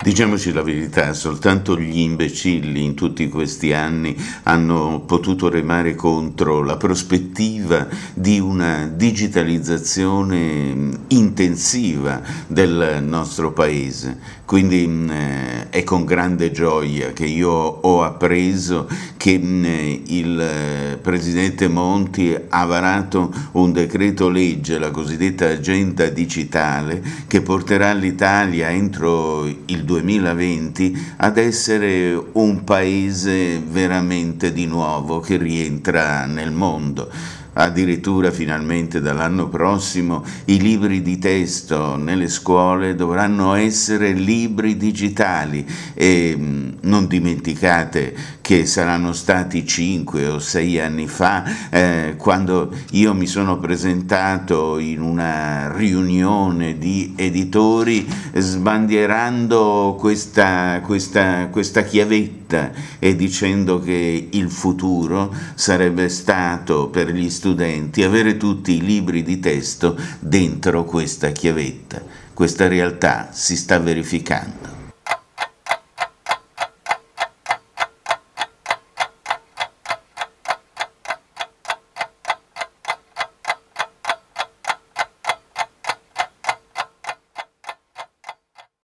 Diciamoci la verità, soltanto gli imbecilli in tutti questi anni hanno potuto remare contro la prospettiva di una digitalizzazione intensiva del nostro paese. Quindi è con grande gioia che io ho appreso che il eh, Presidente Monti ha varato un decreto legge, la cosiddetta agenda digitale, che porterà l'Italia entro il 2020 ad essere un paese veramente di nuovo che rientra nel mondo. Addirittura finalmente dall'anno prossimo i libri di testo nelle scuole dovranno essere libri digitali e mm, non dimenticate che saranno stati cinque o sei anni fa eh, quando io mi sono presentato in una riunione di editori sbandierando questa, questa, questa chiavetta e dicendo che il futuro sarebbe stato per gli studenti studenti avere tutti i libri di testo dentro questa chiavetta. Questa realtà si sta verificando.